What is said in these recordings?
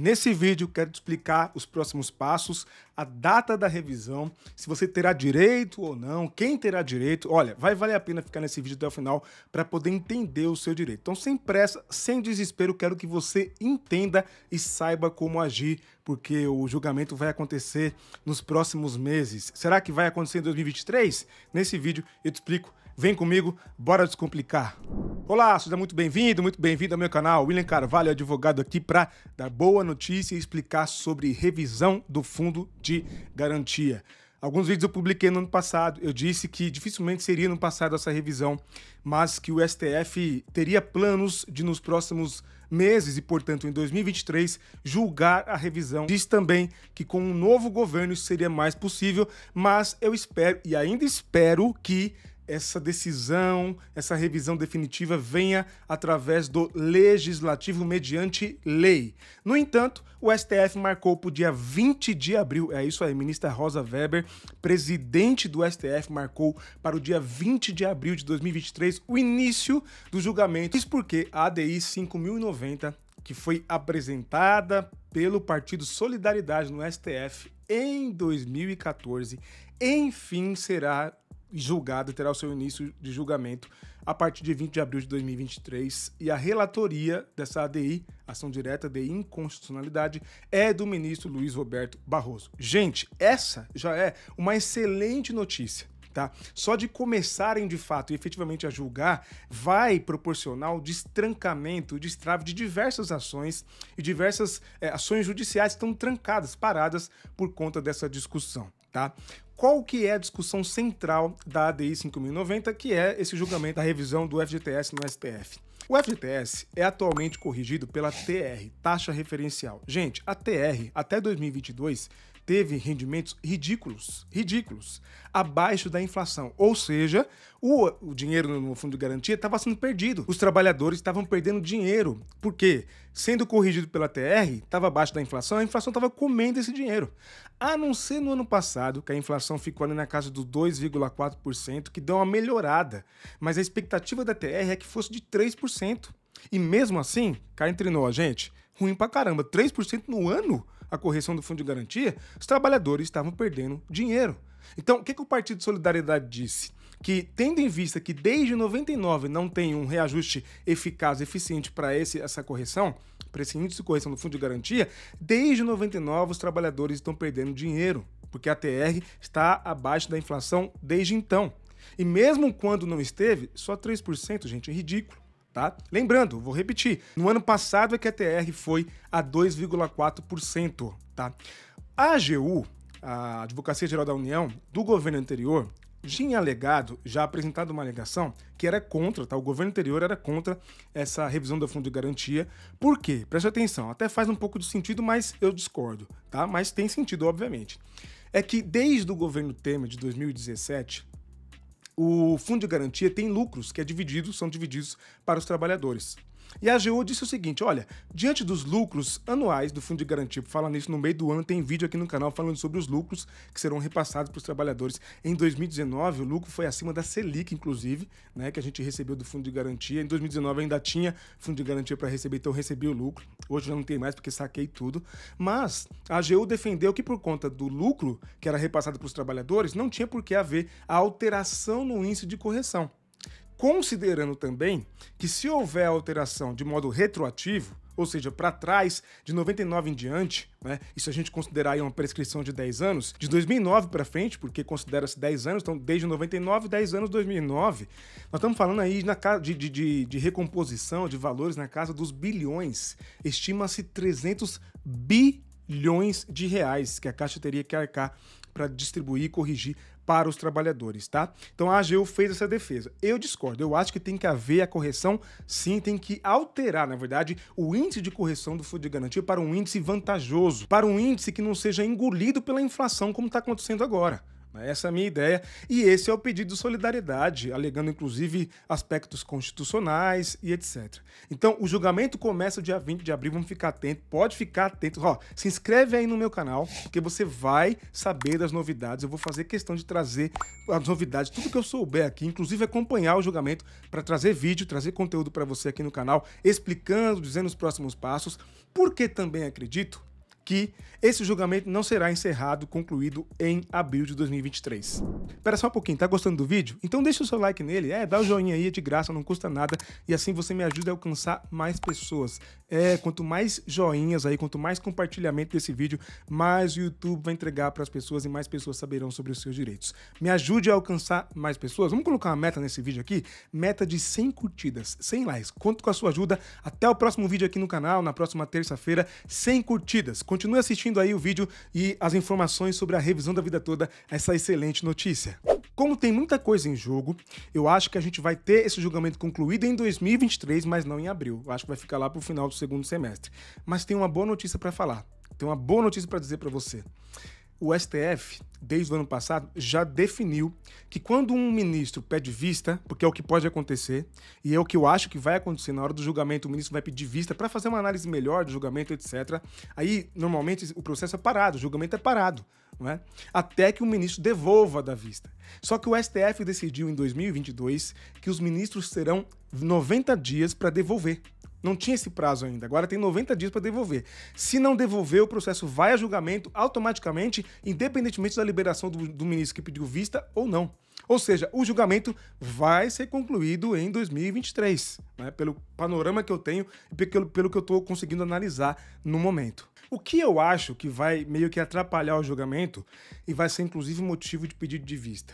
Nesse vídeo, quero te explicar os próximos passos, a data da revisão, se você terá direito ou não, quem terá direito. Olha, vai valer a pena ficar nesse vídeo até o final para poder entender o seu direito. Então, sem pressa, sem desespero, quero que você entenda e saiba como agir, porque o julgamento vai acontecer nos próximos meses. Será que vai acontecer em 2023? Nesse vídeo eu te explico. Vem comigo, bora descomplicar. Olá, seja muito bem-vindo, muito bem-vindo ao meu canal. William Carvalho, advogado aqui para dar boa notícia e explicar sobre revisão do fundo de garantia. Alguns vídeos eu publiquei no ano passado, eu disse que dificilmente seria no passado essa revisão, mas que o STF teria planos de nos próximos meses e, portanto, em 2023, julgar a revisão. Diz também que com um novo governo isso seria mais possível, mas eu espero e ainda espero que essa decisão, essa revisão definitiva venha através do legislativo mediante lei. No entanto, o STF marcou para o dia 20 de abril, é isso aí, ministra Rosa Weber, presidente do STF, marcou para o dia 20 de abril de 2023 o início do julgamento. Isso porque a ADI 5090 que foi apresentada pelo Partido Solidariedade no STF em 2014, enfim será julgado, terá o seu início de julgamento a partir de 20 de abril de 2023 e a relatoria dessa ADI, ação direta de inconstitucionalidade, é do ministro Luiz Roberto Barroso. Gente, essa já é uma excelente notícia. Tá? Só de começarem de fato e efetivamente a julgar vai proporcionar o destrancamento, o destrave de diversas ações e diversas é, ações judiciais estão trancadas, paradas por conta dessa discussão. Tá? qual que é a discussão central da ADI 5090, que é esse julgamento da revisão do FGTS no STF. O FGTS é atualmente corrigido pela TR, taxa referencial. Gente, a TR até 2022 teve rendimentos ridículos, ridículos, abaixo da inflação. Ou seja, o, o dinheiro no fundo de garantia estava sendo perdido. Os trabalhadores estavam perdendo dinheiro. Por quê? Sendo corrigido pela TR, estava abaixo da inflação, a inflação estava comendo esse dinheiro. A não ser no ano passado, que a inflação ficou ali na casa dos 2,4%, que deu uma melhorada. Mas a expectativa da TR é que fosse de 3%. E mesmo assim, cá entre nós, gente, ruim pra caramba. 3% no ano? a correção do fundo de garantia, os trabalhadores estavam perdendo dinheiro. Então, o que, que o Partido Solidariedade disse? que, tendo em vista que desde 99 não tem um reajuste eficaz, eficiente para essa correção, para esse índice de correção do fundo de garantia, desde 99 os trabalhadores estão perdendo dinheiro, porque a TR está abaixo da inflação desde então. E mesmo quando não esteve, só 3%, gente, é ridículo tá? Lembrando, vou repetir, no ano passado é a QTR foi a 2,4%, tá? A AGU, a Advocacia Geral da União, do governo anterior, tinha alegado, já apresentado uma alegação, que era contra, tá? O governo anterior era contra essa revisão do fundo de garantia. Por quê? Preste atenção, até faz um pouco de sentido, mas eu discordo, tá? Mas tem sentido, obviamente. É que desde o governo Temer de 2017, o fundo de garantia tem lucros que é dividido, são divididos para os trabalhadores. E a AGU disse o seguinte: olha, diante dos lucros anuais do Fundo de Garantia, falando nisso no meio do ano, tem vídeo aqui no canal falando sobre os lucros que serão repassados para os trabalhadores. Em 2019, o lucro foi acima da Selic, inclusive, né, que a gente recebeu do Fundo de Garantia. Em 2019 ainda tinha Fundo de Garantia para receber, então eu recebi o lucro. Hoje já não tem mais porque saquei tudo. Mas a AGU defendeu que por conta do lucro que era repassado para os trabalhadores, não tinha por que haver a alteração no índice de correção considerando também que se houver alteração de modo retroativo, ou seja, para trás, de 99 em diante, né? E se a gente considerar aí uma prescrição de 10 anos, de 2009 para frente, porque considera-se 10 anos, então desde 99, 10 anos, 2009, nós estamos falando aí na casa de, de, de recomposição de valores na casa dos bilhões. Estima-se 300 bilhões de reais que a Caixa teria que arcar para distribuir e corrigir para os trabalhadores, tá? Então a AGU fez essa defesa. Eu discordo, eu acho que tem que haver a correção, sim, tem que alterar, na verdade, o índice de correção do Fundo de Garantia para um índice vantajoso, para um índice que não seja engolido pela inflação, como está acontecendo agora. Né? Essa é a minha ideia. E esse é o pedido de solidariedade, alegando inclusive aspectos constitucionais e etc. Então, o julgamento começa dia 20 de abril, vamos ficar atentos, pode ficar atento. Ó, se inscreve aí no meu canal, porque você vai saber das novidades. Eu vou fazer questão de trazer as novidades, tudo que eu souber aqui, inclusive acompanhar o julgamento para trazer vídeo, trazer conteúdo para você aqui no canal, explicando, dizendo os próximos passos, porque também acredito que esse julgamento não será encerrado, concluído em abril de 2023. Espera só um pouquinho, tá gostando do vídeo? Então deixa o seu like nele, é, dá o joinha aí, é de graça, não custa nada, e assim você me ajuda a alcançar mais pessoas. É, quanto mais joinhas aí, quanto mais compartilhamento desse vídeo, mais o YouTube vai entregar para as pessoas e mais pessoas saberão sobre os seus direitos. Me ajude a alcançar mais pessoas. Vamos colocar uma meta nesse vídeo aqui? Meta de 100 curtidas, 100 likes. Conto com a sua ajuda. Até o próximo vídeo aqui no canal, na próxima terça-feira, 100 curtidas. Continue Continue assistindo aí o vídeo e as informações sobre a revisão da vida toda, essa excelente notícia. Como tem muita coisa em jogo, eu acho que a gente vai ter esse julgamento concluído em 2023, mas não em abril. Eu acho que vai ficar lá para o final do segundo semestre. Mas tem uma boa notícia para falar. Tem uma boa notícia para dizer para você o STF, desde o ano passado, já definiu que quando um ministro pede vista, porque é o que pode acontecer, e é o que eu acho que vai acontecer na hora do julgamento, o ministro vai pedir vista para fazer uma análise melhor do julgamento, etc. Aí, normalmente, o processo é parado, o julgamento é parado, não é? até que o ministro devolva da vista. Só que o STF decidiu em 2022 que os ministros terão 90 dias para devolver. Não tinha esse prazo ainda. Agora tem 90 dias para devolver. Se não devolver, o processo vai a julgamento automaticamente, independentemente da liberação do, do ministro que pediu vista ou não. Ou seja, o julgamento vai ser concluído em 2023, né? pelo panorama que eu tenho e pelo, pelo que eu estou conseguindo analisar no momento. O que eu acho que vai meio que atrapalhar o julgamento e vai ser inclusive motivo de pedido de vista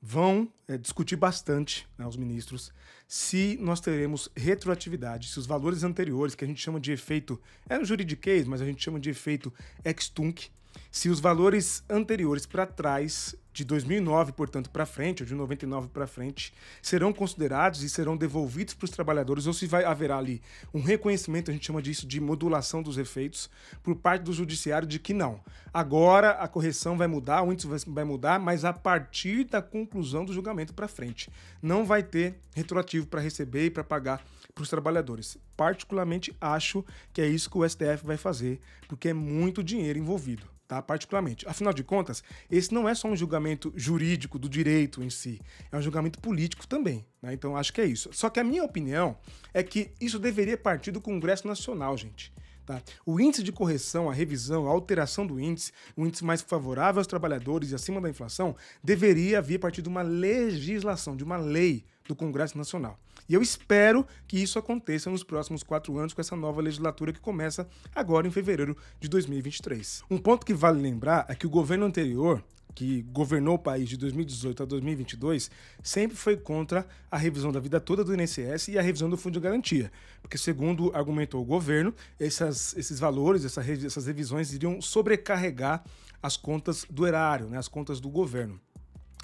vão é, discutir bastante, né, os ministros, se nós teremos retroatividade, se os valores anteriores, que a gente chama de efeito, é um juridiquês, mas a gente chama de efeito ex-tunc, se os valores anteriores para trás, de 2009, portanto, para frente, ou de 99 para frente, serão considerados e serão devolvidos para os trabalhadores, ou se vai haverá ali um reconhecimento, a gente chama disso de modulação dos efeitos, por parte do judiciário de que não. Agora a correção vai mudar, o índice vai mudar, mas a partir da conclusão do julgamento para frente. Não vai ter retroativo para receber e para pagar para os trabalhadores. Particularmente acho que é isso que o STF vai fazer, porque é muito dinheiro envolvido. Tá? Particularmente. Afinal de contas, esse não é só um julgamento jurídico do direito em si, é um julgamento político também. Né? Então acho que é isso. Só que a minha opinião é que isso deveria partir do Congresso Nacional, gente. Tá? O índice de correção, a revisão, a alteração do índice, o índice mais favorável aos trabalhadores e acima da inflação, deveria vir a partir de uma legislação, de uma lei do Congresso Nacional. E eu espero que isso aconteça nos próximos quatro anos com essa nova legislatura que começa agora em fevereiro de 2023. Um ponto que vale lembrar é que o governo anterior, que governou o país de 2018 a 2022, sempre foi contra a revisão da vida toda do INSS e a revisão do Fundo de Garantia. Porque, segundo argumentou o governo, essas, esses valores, essas revisões iriam sobrecarregar as contas do erário, né, as contas do governo.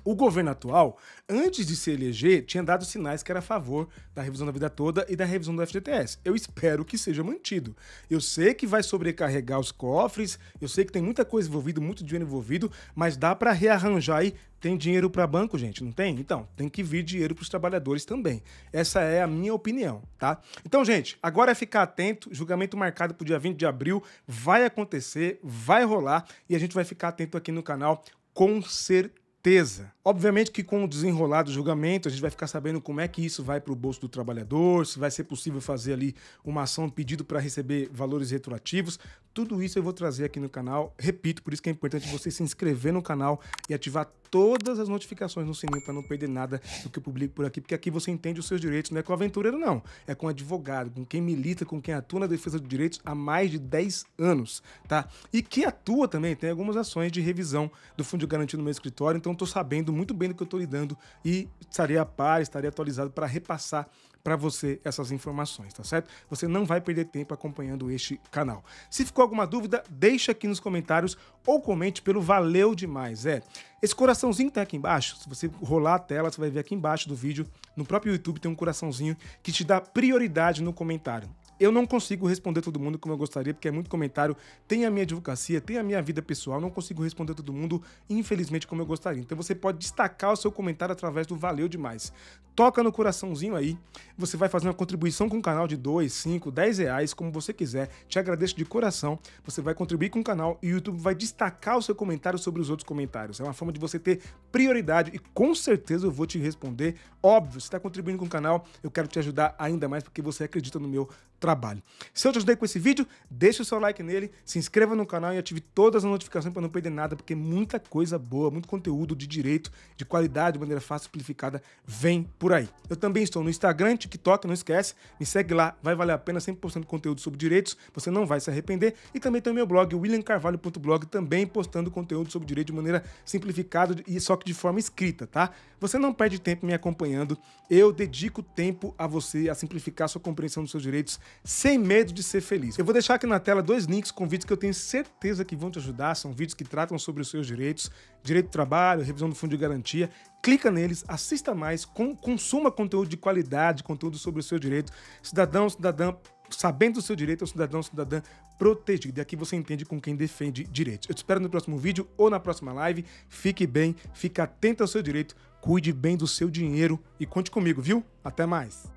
O governo atual, antes de se eleger, tinha dado sinais que era a favor da revisão da vida toda e da revisão do FGTS. Eu espero que seja mantido. Eu sei que vai sobrecarregar os cofres, eu sei que tem muita coisa envolvida, muito dinheiro envolvido, mas dá para rearranjar aí. tem dinheiro para banco, gente, não tem? Então, tem que vir dinheiro para os trabalhadores também. Essa é a minha opinião, tá? Então, gente, agora é ficar atento. Julgamento marcado para o dia 20 de abril vai acontecer, vai rolar e a gente vai ficar atento aqui no canal com certeza. Obviamente que com o desenrolar do julgamento, a gente vai ficar sabendo como é que isso vai para o bolso do trabalhador, se vai ser possível fazer ali uma ação, um pedido para receber valores retroativos. Tudo isso eu vou trazer aqui no canal. Repito, por isso que é importante você se inscrever no canal e ativar todas as notificações no sininho para não perder nada do que eu publico por aqui, porque aqui você entende os seus direitos, não é com aventureiro não, é com advogado, com quem milita, com quem atua na defesa dos direitos há mais de 10 anos, tá? E que atua também, tem algumas ações de revisão do Fundo de Garantia no meu escritório, então estou sabendo muito bem do que eu estou dando e estarei a par, estarei atualizado para repassar para você essas informações, tá certo? Você não vai perder tempo acompanhando este canal. Se ficou alguma dúvida, deixa aqui nos comentários ou comente pelo valeu demais, é. Esse coraçãozinho que tem tá aqui embaixo, se você rolar a tela, você vai ver aqui embaixo do vídeo, no próprio YouTube tem um coraçãozinho que te dá prioridade no comentário eu não consigo responder todo mundo como eu gostaria, porque é muito comentário, tem a minha advocacia, tem a minha vida pessoal, não consigo responder todo mundo, infelizmente, como eu gostaria. Então você pode destacar o seu comentário através do Valeu Demais. Toca no coraçãozinho aí, você vai fazer uma contribuição com o canal de 2, 5, 10 reais, como você quiser. Te agradeço de coração, você vai contribuir com o canal e o YouTube vai destacar o seu comentário sobre os outros comentários. É uma forma de você ter prioridade e com certeza eu vou te responder. Óbvio, você está contribuindo com o canal, eu quero te ajudar ainda mais porque você acredita no meu trabalho. Se eu te ajudei com esse vídeo, deixa o seu like nele, se inscreva no canal e ative todas as notificações para não perder nada, porque muita coisa boa, muito conteúdo de direito, de qualidade, de maneira fácil, simplificada, vem por aí. Eu também estou no Instagram, TikTok, não esquece, me segue lá, vai valer a pena, 100% de conteúdo sobre direitos, você não vai se arrepender. E também tem o meu blog, williamcarvalho.blog, também postando conteúdo sobre direito de maneira simplificada e só que de forma escrita, tá? Você não perde tempo me acompanhando, eu dedico tempo a você, a simplificar a sua compreensão dos seus direitos, sem medo de ser feliz. Eu vou deixar aqui na tela dois links com vídeos que eu tenho certeza que vão te ajudar. São vídeos que tratam sobre os seus direitos, direito do trabalho, revisão do fundo de garantia. Clica neles, assista mais, consuma conteúdo de qualidade, conteúdo sobre o seu direito. Cidadão, cidadã, sabendo o seu direito, é um cidadão, cidadã protegido. E aqui você entende com quem defende direitos. Eu te espero no próximo vídeo ou na próxima live. Fique bem, fique atento ao seu direito, cuide bem do seu dinheiro e conte comigo, viu? Até mais!